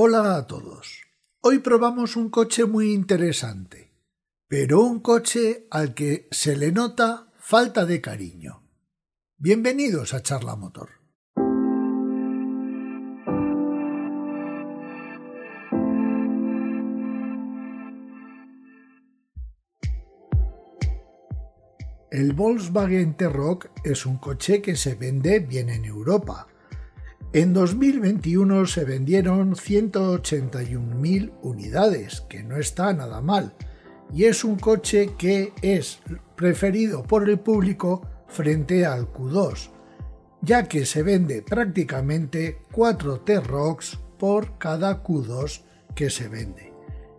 Hola a todos. Hoy probamos un coche muy interesante, pero un coche al que se le nota falta de cariño. Bienvenidos a Charla Motor. El Volkswagen T-Rock es un coche que se vende bien en Europa, en 2021 se vendieron 181.000 unidades, que no está nada mal, y es un coche que es preferido por el público frente al Q2, ya que se vende prácticamente 4 T-Rocks por cada Q2 que se vende.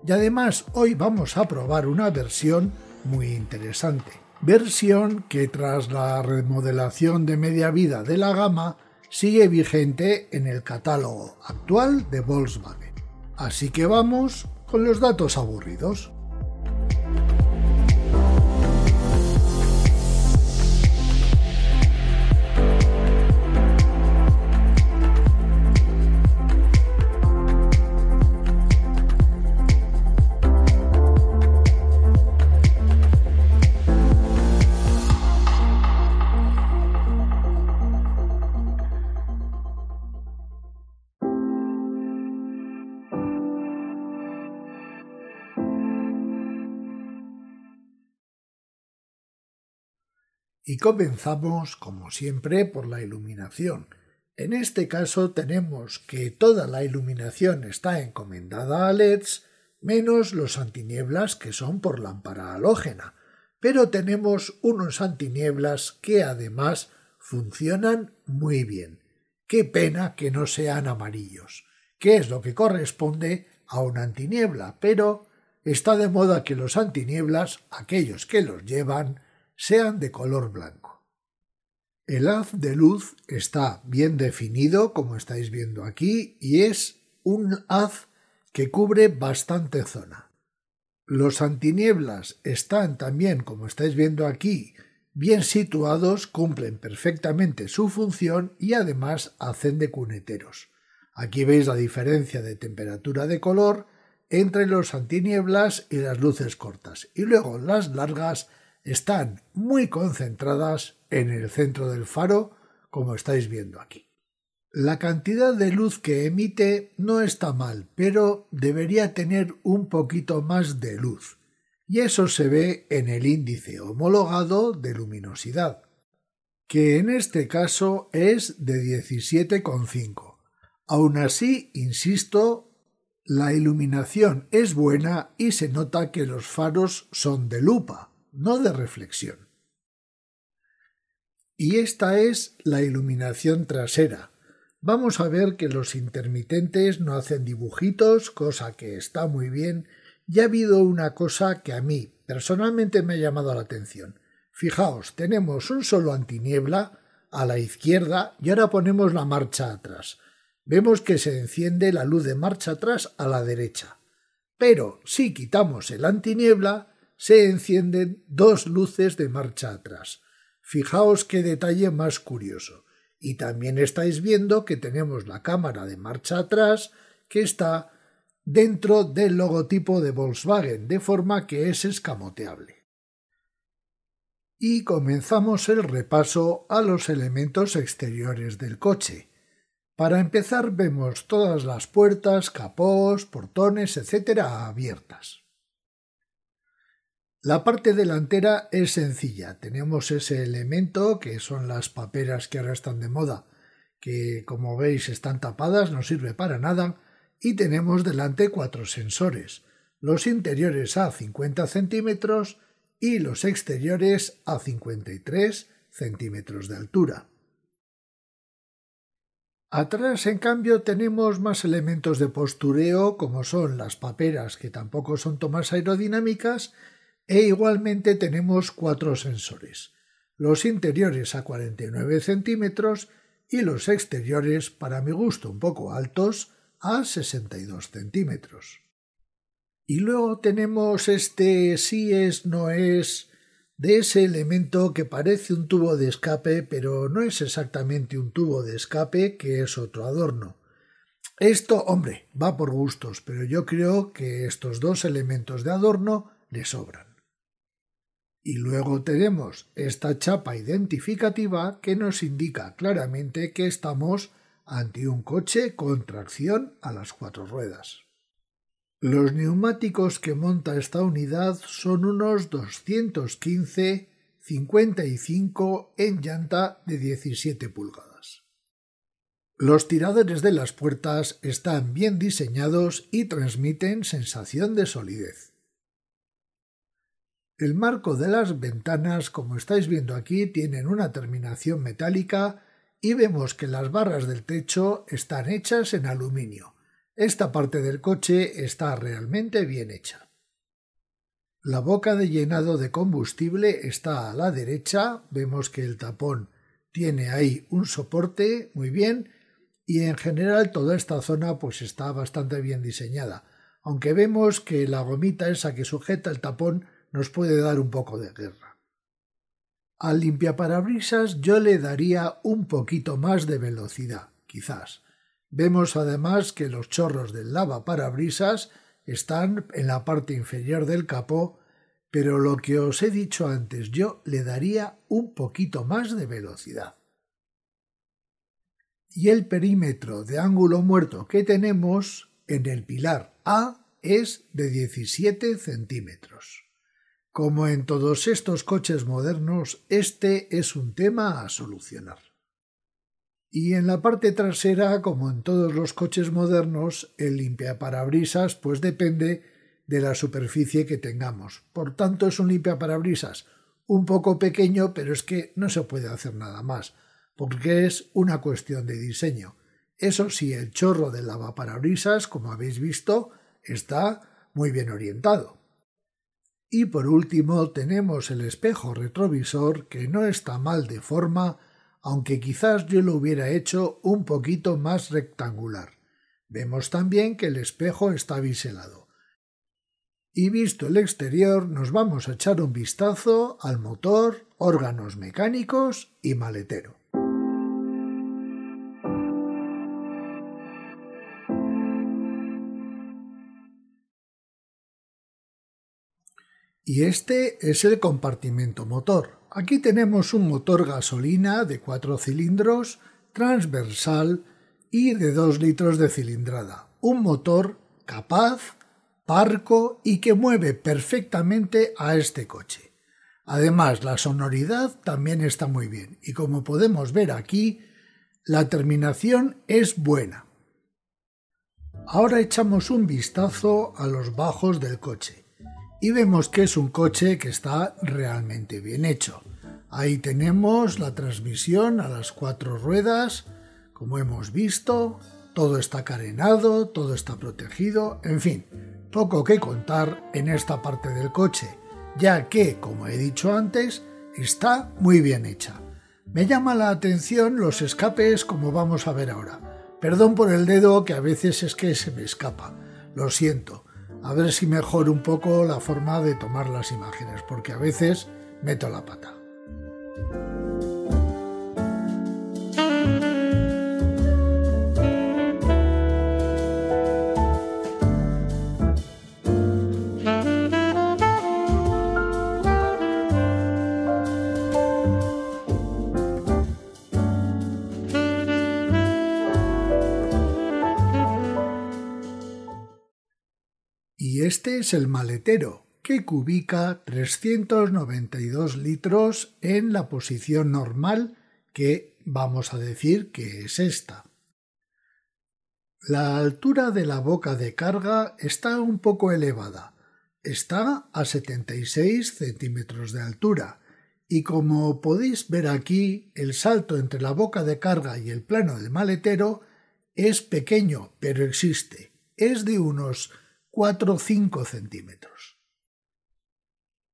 Y además hoy vamos a probar una versión muy interesante, versión que tras la remodelación de media vida de la gama sigue vigente en el catálogo actual de Volkswagen. Así que vamos con los datos aburridos. Y comenzamos, como siempre, por la iluminación. En este caso tenemos que toda la iluminación está encomendada a LEDs, menos los antinieblas que son por lámpara halógena. Pero tenemos unos antinieblas que además funcionan muy bien. Qué pena que no sean amarillos, que es lo que corresponde a una antiniebla, pero está de moda que los antinieblas, aquellos que los llevan, sean de color blanco. El haz de luz está bien definido, como estáis viendo aquí, y es un haz que cubre bastante zona. Los antinieblas están también, como estáis viendo aquí, bien situados, cumplen perfectamente su función y además hacen de cuneteros. Aquí veis la diferencia de temperatura de color entre los antinieblas y las luces cortas, y luego las largas están muy concentradas en el centro del faro, como estáis viendo aquí. La cantidad de luz que emite no está mal, pero debería tener un poquito más de luz, y eso se ve en el índice homologado de luminosidad, que en este caso es de 17,5. Aún así, insisto, la iluminación es buena y se nota que los faros son de lupa, no de reflexión. Y esta es la iluminación trasera. Vamos a ver que los intermitentes no hacen dibujitos, cosa que está muy bien, y ha habido una cosa que a mí personalmente me ha llamado la atención. Fijaos, tenemos un solo antiniebla a la izquierda y ahora ponemos la marcha atrás. Vemos que se enciende la luz de marcha atrás a la derecha. Pero si quitamos el antiniebla, se encienden dos luces de marcha atrás. Fijaos qué detalle más curioso. Y también estáis viendo que tenemos la cámara de marcha atrás que está dentro del logotipo de Volkswagen, de forma que es escamoteable. Y comenzamos el repaso a los elementos exteriores del coche. Para empezar vemos todas las puertas, capós, portones, etcétera abiertas. La parte delantera es sencilla. Tenemos ese elemento que son las paperas que ahora están de moda, que como veis están tapadas, no sirve para nada, y tenemos delante cuatro sensores, los interiores a 50 centímetros y los exteriores a 53 centímetros de altura. Atrás, en cambio, tenemos más elementos de postureo como son las paperas que tampoco son tomas aerodinámicas e igualmente tenemos cuatro sensores, los interiores a 49 centímetros y los exteriores, para mi gusto un poco altos, a 62 centímetros. Y luego tenemos este sí es, no es, de ese elemento que parece un tubo de escape, pero no es exactamente un tubo de escape, que es otro adorno. Esto, hombre, va por gustos, pero yo creo que estos dos elementos de adorno le sobran. Y luego tenemos esta chapa identificativa que nos indica claramente que estamos ante un coche con tracción a las cuatro ruedas. Los neumáticos que monta esta unidad son unos 215 55 en llanta de 17 pulgadas. Los tiradores de las puertas están bien diseñados y transmiten sensación de solidez. El marco de las ventanas, como estáis viendo aquí, tienen una terminación metálica y vemos que las barras del techo están hechas en aluminio. Esta parte del coche está realmente bien hecha. La boca de llenado de combustible está a la derecha, vemos que el tapón tiene ahí un soporte, muy bien, y en general toda esta zona pues está bastante bien diseñada, aunque vemos que la gomita esa que sujeta el tapón nos puede dar un poco de guerra. Al limpiaparabrisas yo le daría un poquito más de velocidad, quizás. Vemos además que los chorros del lava parabrisas están en la parte inferior del capó, pero lo que os he dicho antes, yo le daría un poquito más de velocidad. Y el perímetro de ángulo muerto que tenemos en el pilar A es de 17 centímetros. Como en todos estos coches modernos, este es un tema a solucionar. Y en la parte trasera, como en todos los coches modernos, el limpiaparabrisas pues depende de la superficie que tengamos. Por tanto, es un limpiaparabrisas un poco pequeño, pero es que no se puede hacer nada más, porque es una cuestión de diseño. Eso sí, el chorro del lavaparabrisas, como habéis visto, está muy bien orientado. Y por último tenemos el espejo retrovisor que no está mal de forma, aunque quizás yo lo hubiera hecho un poquito más rectangular. Vemos también que el espejo está biselado. Y visto el exterior nos vamos a echar un vistazo al motor, órganos mecánicos y maletero. Y este es el compartimento motor. Aquí tenemos un motor gasolina de cuatro cilindros, transversal y de 2 litros de cilindrada. Un motor capaz, parco y que mueve perfectamente a este coche. Además, la sonoridad también está muy bien y como podemos ver aquí, la terminación es buena. Ahora echamos un vistazo a los bajos del coche y vemos que es un coche que está realmente bien hecho. Ahí tenemos la transmisión a las cuatro ruedas, como hemos visto, todo está carenado, todo está protegido, en fin, poco que contar en esta parte del coche, ya que, como he dicho antes, está muy bien hecha. Me llama la atención los escapes como vamos a ver ahora. Perdón por el dedo que a veces es que se me escapa, lo siento, a ver si mejoro un poco la forma de tomar las imágenes, porque a veces meto la pata. Este es el maletero, que cubica 392 litros en la posición normal, que vamos a decir que es esta. La altura de la boca de carga está un poco elevada, está a 76 centímetros de altura, y como podéis ver aquí, el salto entre la boca de carga y el plano del maletero es pequeño, pero existe. Es de unos 4 o 5 centímetros.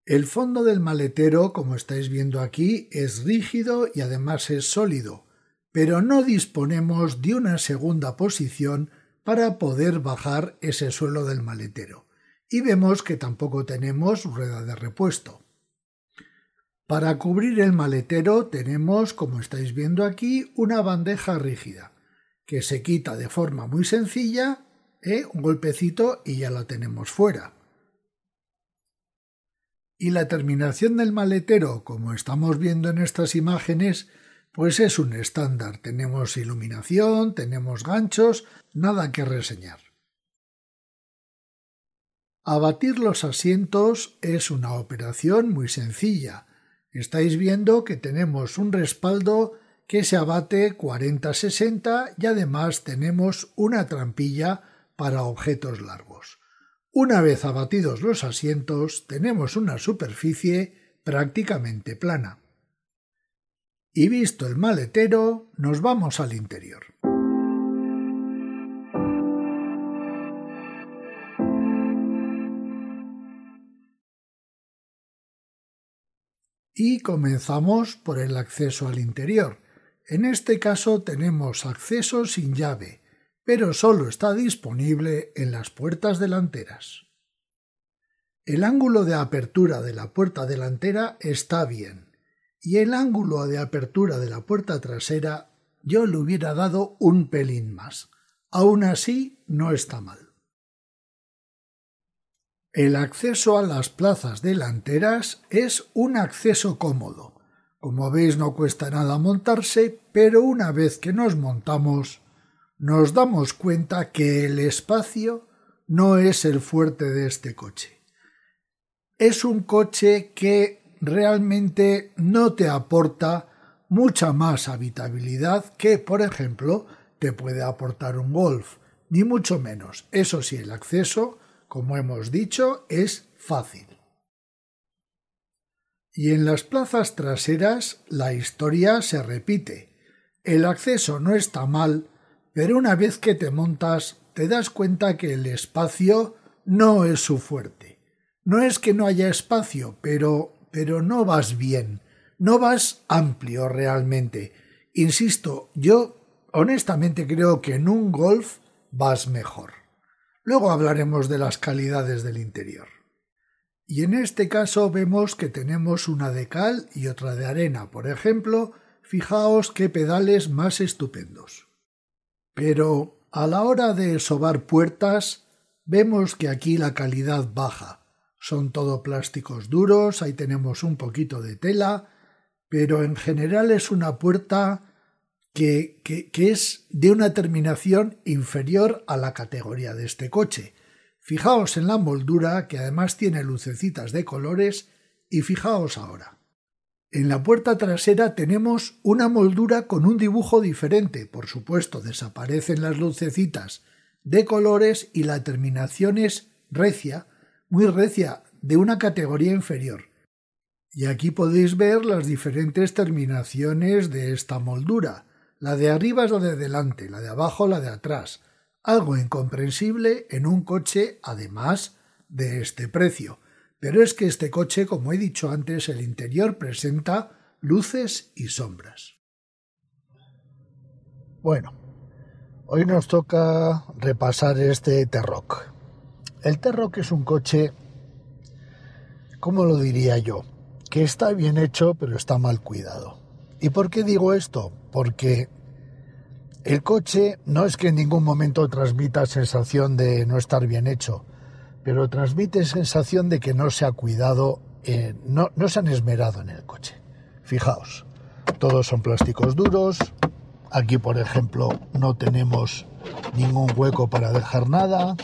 El fondo del maletero, como estáis viendo aquí, es rígido y además es sólido, pero no disponemos de una segunda posición para poder bajar ese suelo del maletero. Y vemos que tampoco tenemos rueda de repuesto. Para cubrir el maletero tenemos, como estáis viendo aquí, una bandeja rígida, que se quita de forma muy sencilla ¿eh? un golpecito y ya la tenemos fuera. Y la terminación del maletero, como estamos viendo en estas imágenes, pues es un estándar. Tenemos iluminación, tenemos ganchos, nada que reseñar. Abatir los asientos es una operación muy sencilla. Estáis viendo que tenemos un respaldo que se abate 40-60 y además tenemos una trampilla para objetos largos. Una vez abatidos los asientos, tenemos una superficie prácticamente plana. Y visto el maletero, nos vamos al interior. Y comenzamos por el acceso al interior. En este caso tenemos acceso sin llave, pero solo está disponible en las puertas delanteras. El ángulo de apertura de la puerta delantera está bien, y el ángulo de apertura de la puerta trasera yo le hubiera dado un pelín más. Aún así, no está mal. El acceso a las plazas delanteras es un acceso cómodo. Como veis no cuesta nada montarse, pero una vez que nos montamos nos damos cuenta que el espacio no es el fuerte de este coche. Es un coche que realmente no te aporta mucha más habitabilidad que, por ejemplo, te puede aportar un golf, ni mucho menos. Eso sí, el acceso, como hemos dicho, es fácil. Y en las plazas traseras la historia se repite. El acceso no está mal, pero una vez que te montas, te das cuenta que el espacio no es su fuerte. No es que no haya espacio, pero, pero no vas bien, no vas amplio realmente. Insisto, yo honestamente creo que en un golf vas mejor. Luego hablaremos de las calidades del interior. Y en este caso vemos que tenemos una de cal y otra de arena. Por ejemplo, fijaos qué pedales más estupendos. Pero a la hora de sobar puertas, vemos que aquí la calidad baja. Son todo plásticos duros, ahí tenemos un poquito de tela, pero en general es una puerta que, que, es de una terminación inferior a la categoría de este coche. Fijaos en la moldura, que además tiene lucecitas de colores, y fijaos ahora. En la puerta trasera tenemos una moldura con un dibujo diferente, por supuesto desaparecen las lucecitas de colores y la terminación es recia, muy recia, de una categoría inferior. Y aquí podéis ver las diferentes terminaciones de esta moldura. La de arriba es la de delante, la de abajo la de atrás. Algo incomprensible en un coche, además, de este precio. Pero es que este coche, como he dicho antes, el interior presenta luces y sombras. Bueno, hoy nos toca repasar este t El t es un coche, ¿cómo lo diría yo? Que está bien hecho, pero está mal cuidado. ¿Y por qué digo esto? Porque el coche no es que en ningún momento transmita sensación de no estar bien hecho, pero transmite sensación de que no se ha cuidado, eh, no, no se han esmerado en el coche. Fijaos, todos son plásticos duros, aquí por ejemplo no tenemos ningún hueco para dejar nada,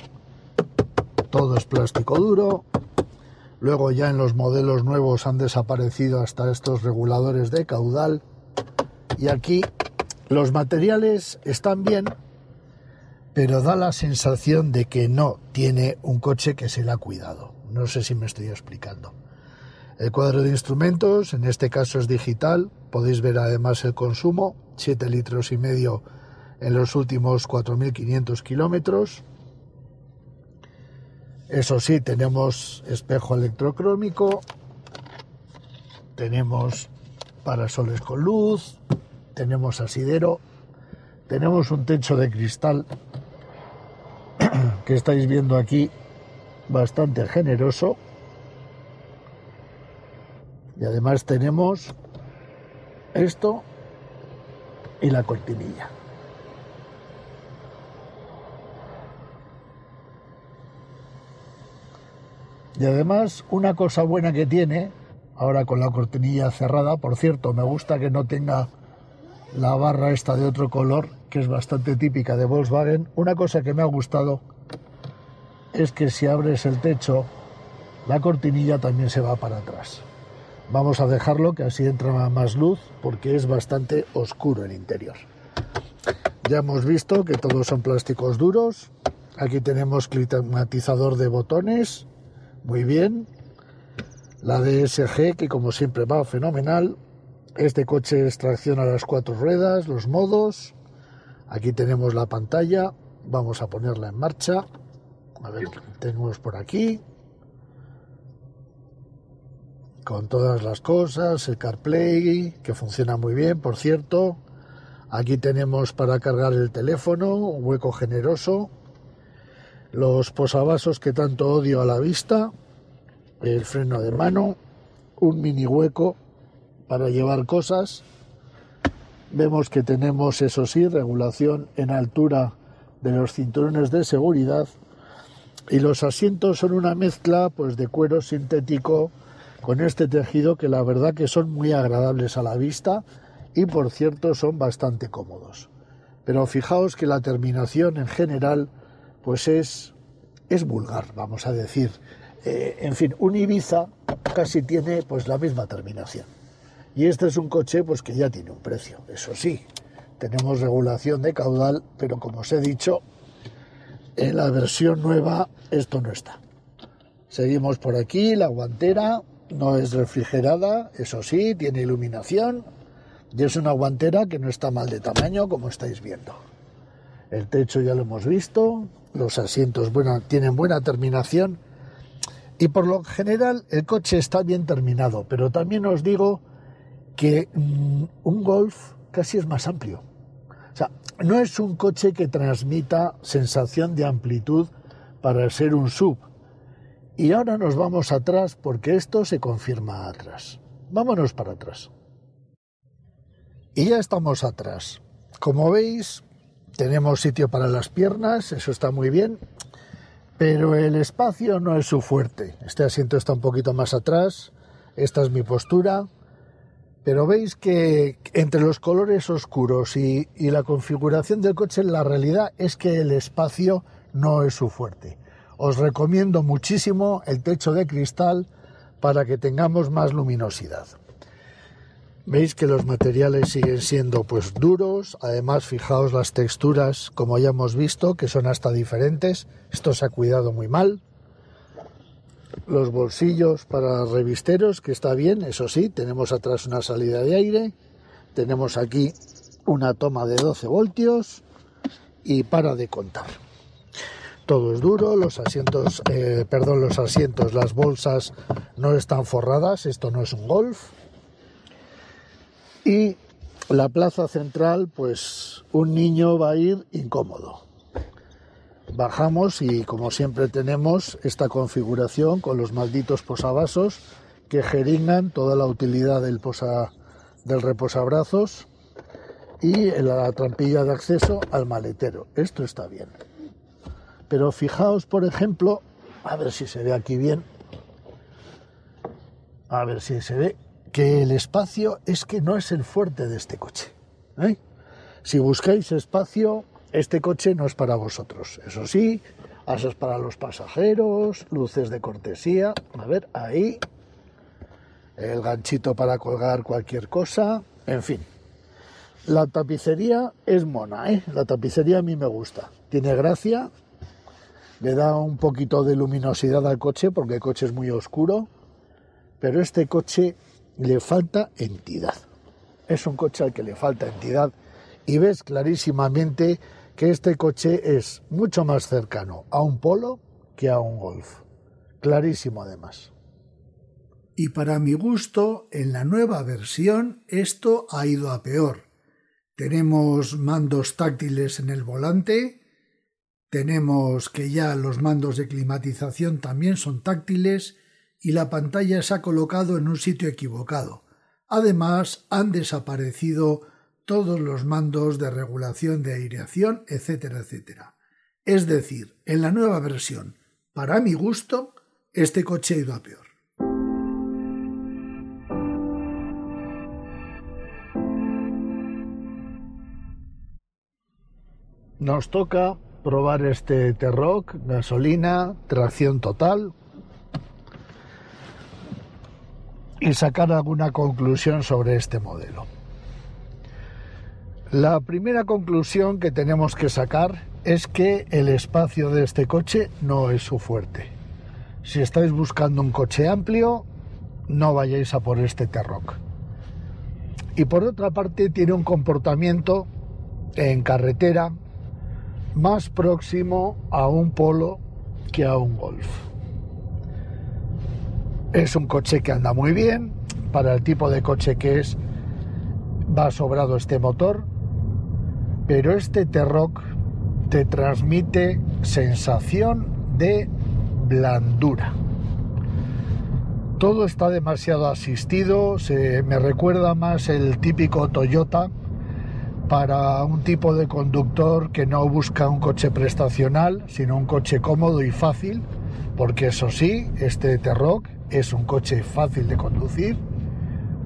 todo es plástico duro, Luego ya en los modelos nuevos han desaparecido hasta estos reguladores de caudal. Y aquí los materiales están bien, pero da la sensación de que no tiene un coche que se le ha cuidado. No sé si me estoy explicando. El cuadro de instrumentos, en este caso es digital, podéis ver además el consumo, 7 litros y medio en los últimos 4.500 kilómetros. Eso sí, tenemos espejo electrocrómico, tenemos parasoles con luz, tenemos asidero, tenemos un techo de cristal que estáis viendo aquí, bastante generoso. Y además tenemos esto y la cortinilla. Y además una cosa buena que tiene, ahora con la cortinilla cerrada, por cierto, me gusta que no tenga la barra esta de otro color, que es bastante típica de Volkswagen, una cosa que me ha gustado es que si abres el techo, la cortinilla también se va para atrás. Vamos a dejarlo que así entra más luz porque es bastante oscuro el interior. Ya hemos visto que todos son plásticos duros. Aquí tenemos climatizador de botones. Muy bien. La DSG que como siempre va fenomenal. Este coche es tracción a las cuatro ruedas, los modos. Aquí tenemos la pantalla. Vamos a ponerla en marcha. A ver, tenemos por aquí. Con todas las cosas, el CarPlay, que funciona muy bien, por cierto. Aquí tenemos para cargar el teléfono, un hueco generoso. Los posavasos que tanto odio a la vista. El freno de mano. Un mini hueco para llevar cosas. Vemos que tenemos, eso sí, regulación en altura de los cinturones de seguridad y los asientos son una mezcla pues de cuero sintético con este tejido que la verdad que son muy agradables a la vista y por cierto son bastante cómodos. Pero fijaos que la terminación en general pues es es vulgar, vamos a decir. Eh, en fin, un Ibiza casi tiene pues la misma terminación. Y este es un coche pues que ya tiene un precio, eso sí. Tenemos regulación de caudal, pero como os he dicho, en eh, la versión nueva esto no está. Seguimos por aquí, la guantera no es refrigerada, eso sí, tiene iluminación y es una guantera que no está mal de tamaño como estáis viendo. El techo ya lo hemos visto, los asientos tienen buena terminación y por lo general el coche está bien terminado, pero también os digo que mm, un Golf casi es más amplio. O sea, no es un coche que transmita sensación de amplitud para ser un sub. Y ahora nos vamos atrás porque esto se confirma atrás. Vámonos para atrás. Y ya estamos atrás. Como veis, tenemos sitio para las piernas, eso está muy bien, pero el espacio no es su fuerte. Este asiento está un poquito más atrás, esta es mi postura, pero veis que entre los colores oscuros y, la configuración del coche, la realidad es que el espacio no es su fuerte. Os recomiendo muchísimo el techo de cristal para que tengamos más luminosidad. Veis que los materiales siguen siendo pues duros, además fijaos las texturas, como ya hemos visto, que son hasta diferentes. Esto se ha cuidado muy mal los bolsillos para revisteros, que está bien, eso sí, tenemos atrás una salida de aire, tenemos aquí una toma de 12 voltios y para de contar. Todo es duro, los asientos, eh, perdón, los asientos, las bolsas no están forradas, esto no es un golf. Y la plaza central, pues un niño va a ir incómodo Bajamos y como siempre tenemos esta configuración con los malditos posavasos que jeringan toda la utilidad del, posa, del reposabrazos y la trampilla de acceso al maletero. Esto está bien. Pero fijaos, por ejemplo, a ver si se ve aquí bien, a ver si se ve, que el espacio es que no es el fuerte de este coche. ¿eh? Si buscáis espacio, este coche no es para vosotros. Eso sí, asas para los pasajeros, luces de cortesía. A ver, ahí. El ganchito para colgar cualquier cosa. En fin. La tapicería es mona, ¿eh? La tapicería a mí me gusta. Tiene gracia. Le da un poquito de luminosidad al coche porque el coche es muy oscuro. Pero este coche le falta entidad. Es un coche al que le falta entidad. Y ves clarísimamente que este coche es mucho más cercano a un Polo que a un Golf. Clarísimo además. Y para mi gusto, en la nueva versión esto ha ido a peor. Tenemos mandos táctiles en el volante, tenemos que ya los mandos de climatización también son táctiles y la pantalla se ha colocado en un sitio equivocado. Además, han desaparecido todos los mandos de regulación de aireación, etcétera, etcétera. Es decir, en la nueva versión, para mi gusto, este coche ha ido a peor. Nos toca probar este T-Rock, gasolina, tracción total y sacar alguna conclusión sobre este modelo. La primera conclusión que tenemos que sacar es que el espacio de este coche no es su fuerte. Si estáis buscando un coche amplio, no vayáis a por este t Y por otra parte, tiene un comportamiento en carretera más próximo a un Polo que a un Golf. Es un coche que anda muy bien, para el tipo de coche que es, va sobrado este motor, pero este terroc te transmite sensación de blandura. Todo está demasiado asistido, se me recuerda más el típico Toyota para un tipo de conductor que no busca un coche prestacional, sino un coche cómodo y fácil, porque eso sí, este T-Rock es un coche fácil de conducir,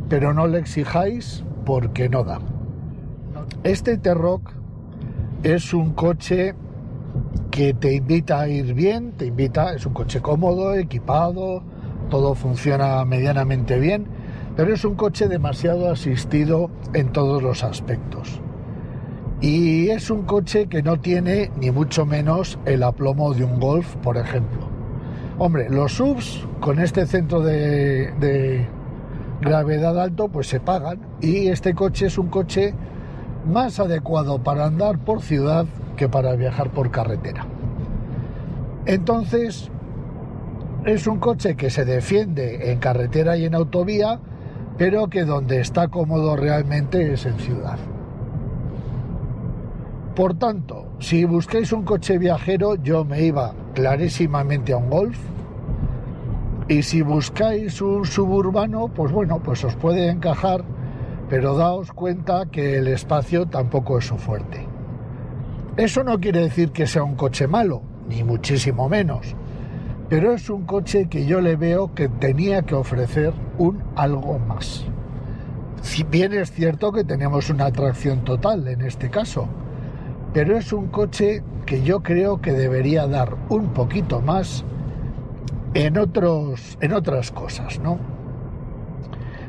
pero no le exijáis porque no da. Este T-Rock es un coche que te invita a ir bien, te invita, es un coche cómodo, equipado, todo funciona medianamente bien, pero es un coche demasiado asistido en todos los aspectos. Y es un coche que no tiene ni mucho menos el aplomo de un Golf, por ejemplo. Hombre, los subs con este centro de, de gravedad alto pues se pagan y este coche es un coche más adecuado para andar por ciudad que para viajar por carretera. Entonces, es un coche que se defiende en carretera y en autovía, pero que donde está cómodo realmente es en ciudad. Por tanto, si buscáis un coche viajero, yo me iba clarísimamente a un Golf. Y si buscáis un suburbano, pues bueno, pues os puede encajar pero daos cuenta que el espacio tampoco es su fuerte. Eso no quiere decir que sea un coche malo, ni muchísimo menos, pero es un coche que yo le veo que tenía que ofrecer un algo más. Si bien es cierto que tenemos una atracción total en este caso, pero es un coche que yo creo que debería dar un poquito más en otros en otras cosas, ¿no?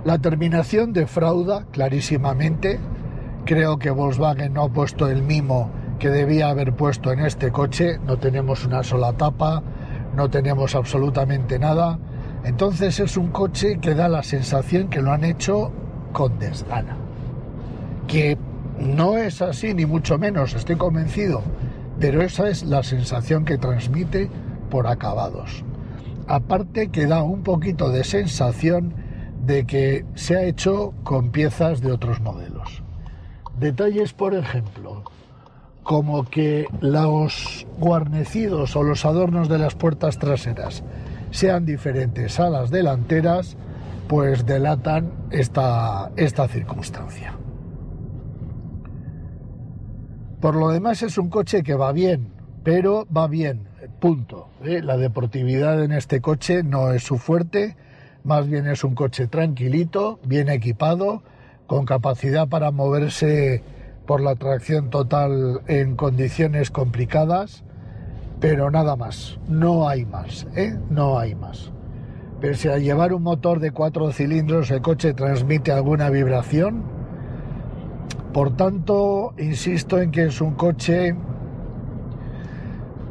La terminación defrauda clarísimamente. Creo que Volkswagen no ha puesto el mimo que debía haber puesto en este coche. No tenemos una sola tapa, no tenemos absolutamente nada. Entonces es un coche que da la sensación que lo han hecho con desgana. Que no es así, ni mucho menos, estoy convencido. Pero esa es la sensación que transmite por acabados. Aparte que da un poquito de sensación de que se ha hecho con piezas de otros modelos. Detalles, por ejemplo, como que los guarnecidos o los adornos de las puertas traseras sean diferentes a las delanteras, pues delatan esta, circunstancia. Por lo demás es un coche que va bien, pero va bien, punto. ¿eh? La deportividad en este coche no es su fuerte, más bien es un coche tranquilito, bien equipado, con capacidad para moverse por la tracción total en condiciones complicadas, pero nada más, no hay más, ¿eh? no hay más. Pese a llevar un motor de cuatro cilindros, el coche transmite alguna vibración. Por tanto, insisto en que es un coche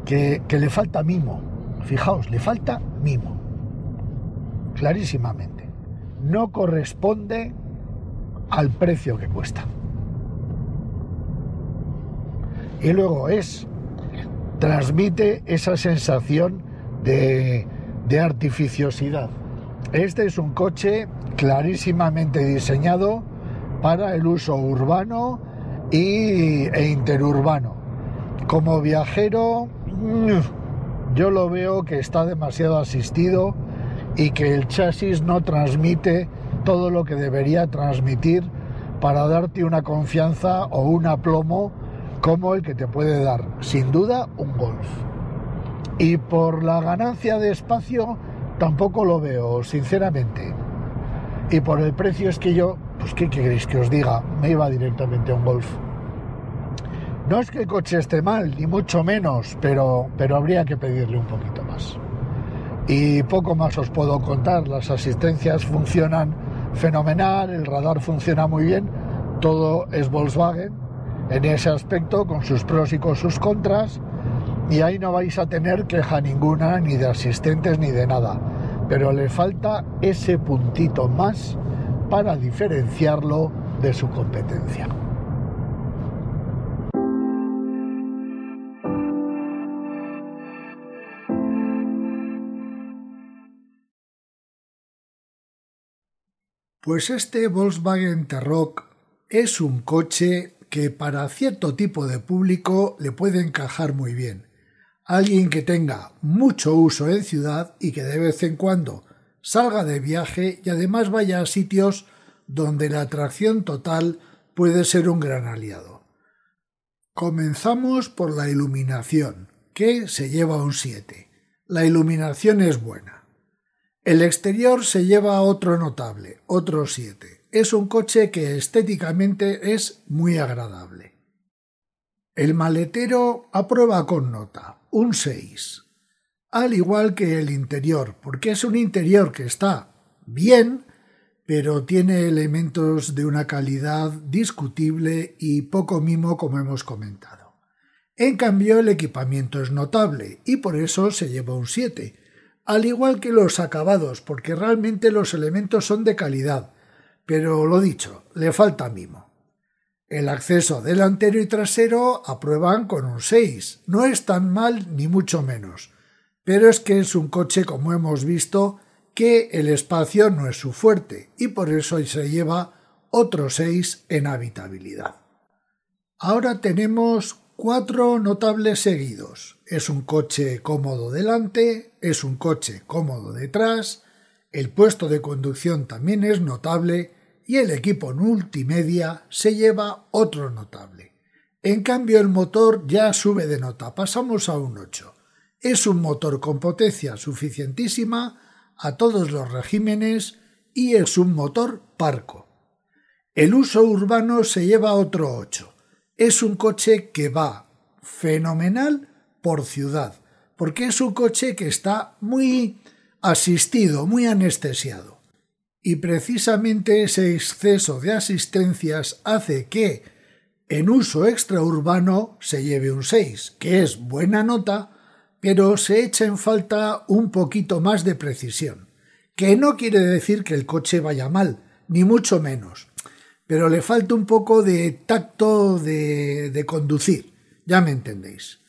que le falta mimo. Fijaos, le falta mimo clarísimamente. No corresponde al precio que cuesta. Y luego es, transmite esa sensación de, de artificiosidad. Este es un coche clarísimamente diseñado para el uso urbano y, e interurbano. Como viajero, yo lo veo que está demasiado asistido y que el chasis no transmite todo lo que debería transmitir para darte una confianza o un aplomo como el que te puede dar, sin duda, un golf. Y por la ganancia de espacio tampoco lo veo, sinceramente. Y por el precio es que yo, pues qué queréis que os diga, me iba directamente a un golf. No es que el coche esté mal, ni mucho menos, pero, pero habría que pedirle un poquito más y poco más os puedo contar. Las asistencias funcionan fenomenal, el radar funciona muy bien, todo es Volkswagen en ese aspecto, con sus pros y con sus contras, y ahí no vais a tener queja ninguna, ni de asistentes ni de nada, pero le falta ese puntito más para diferenciarlo de su competencia. Pues este Volkswagen t es un coche que para cierto tipo de público le puede encajar muy bien. Alguien que tenga mucho uso en ciudad y que de vez en cuando salga de viaje y además vaya a sitios donde la atracción total puede ser un gran aliado. Comenzamos por la iluminación, que se lleva un 7. La iluminación es buena. El exterior se lleva otro notable, otro 7. Es un coche que estéticamente es muy agradable. El maletero aprueba con nota, un 6. Al igual que el interior, porque es un interior que está bien, pero tiene elementos de una calidad discutible y poco mimo como hemos comentado. En cambio, el equipamiento es notable y por eso se lleva un 7, al igual que los acabados, porque realmente los elementos son de calidad, pero lo dicho, le falta mimo. El acceso delantero y trasero aprueban con un 6, no es tan mal ni mucho menos, pero es que es un coche, como hemos visto, que el espacio no es su fuerte y por eso se lleva otro 6 en habitabilidad. Ahora tenemos Cuatro notables seguidos. Es un coche cómodo delante, es un coche cómodo detrás, el puesto de conducción también es notable y el equipo multimedia se lleva otro notable. En cambio el motor ya sube de nota, pasamos a un 8. Es un motor con potencia suficientísima a todos los regímenes y es un motor parco. El uso urbano se lleva otro 8. Es un coche que va fenomenal por ciudad, porque es un coche que está muy asistido, muy anestesiado. Y precisamente ese exceso de asistencias hace que en uso extraurbano se lleve un 6, que es buena nota, pero se echa en falta un poquito más de precisión. Que no quiere decir que el coche vaya mal, ni mucho menos, pero le falta un poco de tacto de, conducir, ya me entendéis.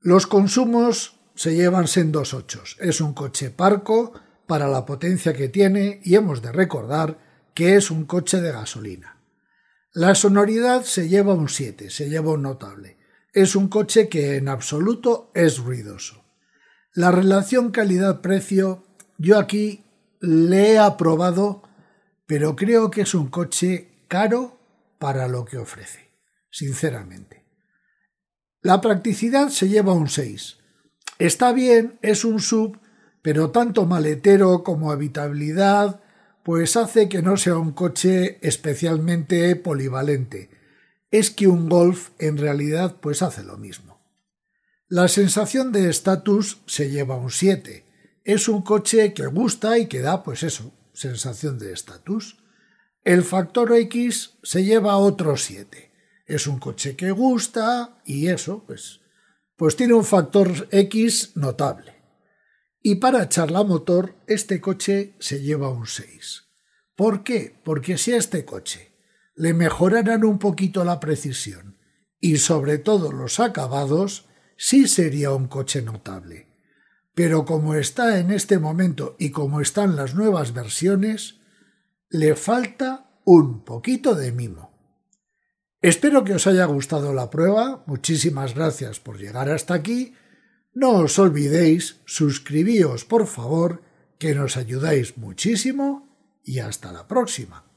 Los consumos se llevan dos ochos. Es un coche parco para la potencia que tiene y hemos de recordar que es un coche de gasolina. La sonoridad se lleva un 7, se lleva un notable. Es un coche que en absoluto es ruidoso. La relación calidad-precio, yo aquí le he aprobado, pero creo que es un coche caro para lo que ofrece, sinceramente. La practicidad se lleva un 6. Está bien, es un sub, pero tanto maletero como habitabilidad, pues hace que no sea un coche especialmente polivalente. Es que un Golf en realidad pues hace lo mismo. La sensación de estatus se lleva un 7. Es un coche que gusta y que da pues eso, sensación de estatus. El factor X se lleva otro 7. Es un coche que gusta y eso, pues, pues tiene un factor X notable. Y para motor, este coche se lleva un 6. ¿Por qué? Porque si a este coche le mejoraran un poquito la precisión y sobre todo los acabados, sí sería un coche notable. Pero como está en este momento y como están las nuevas versiones, le falta un poquito de mimo. Espero que os haya gustado la prueba, muchísimas gracias por llegar hasta aquí. No os olvidéis, suscribíos por favor, que nos ayudáis muchísimo y hasta la próxima.